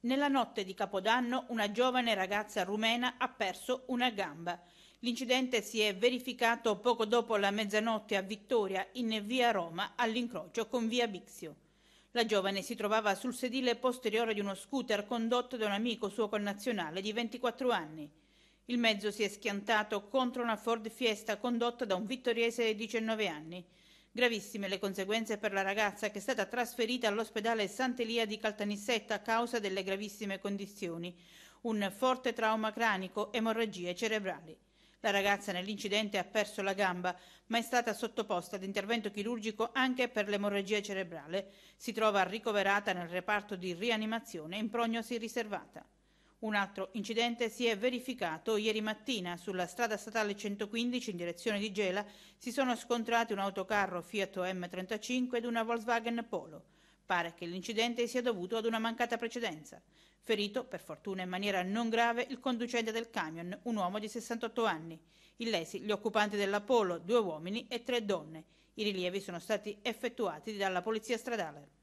Nella notte di Capodanno una giovane ragazza rumena ha perso una gamba. L'incidente si è verificato poco dopo la mezzanotte a Vittoria, in via Roma, all'incrocio con via Bixio. La giovane si trovava sul sedile posteriore di uno scooter condotto da un amico suo connazionale di 24 anni. Il mezzo si è schiantato contro una Ford Fiesta condotta da un vittoriese di 19 anni. Gravissime le conseguenze per la ragazza che è stata trasferita all'ospedale Sant'Elia di Caltanissetta a causa delle gravissime condizioni, un forte trauma cranico, emorragie cerebrali. La ragazza nell'incidente ha perso la gamba, ma è stata sottoposta ad intervento chirurgico anche per l'emorragia cerebrale. Si trova ricoverata nel reparto di rianimazione in prognosi riservata. Un altro incidente si è verificato ieri mattina sulla strada statale 115 in direzione di Gela. Si sono scontrati un autocarro Fiat M35 ed una Volkswagen Polo. Pare che l'incidente sia dovuto ad una mancata precedenza. Ferito, per fortuna in maniera non grave, il conducente del camion, un uomo di 68 anni. Illesi gli occupanti dell'Apollo, due uomini e tre donne. I rilievi sono stati effettuati dalla Polizia Stradale.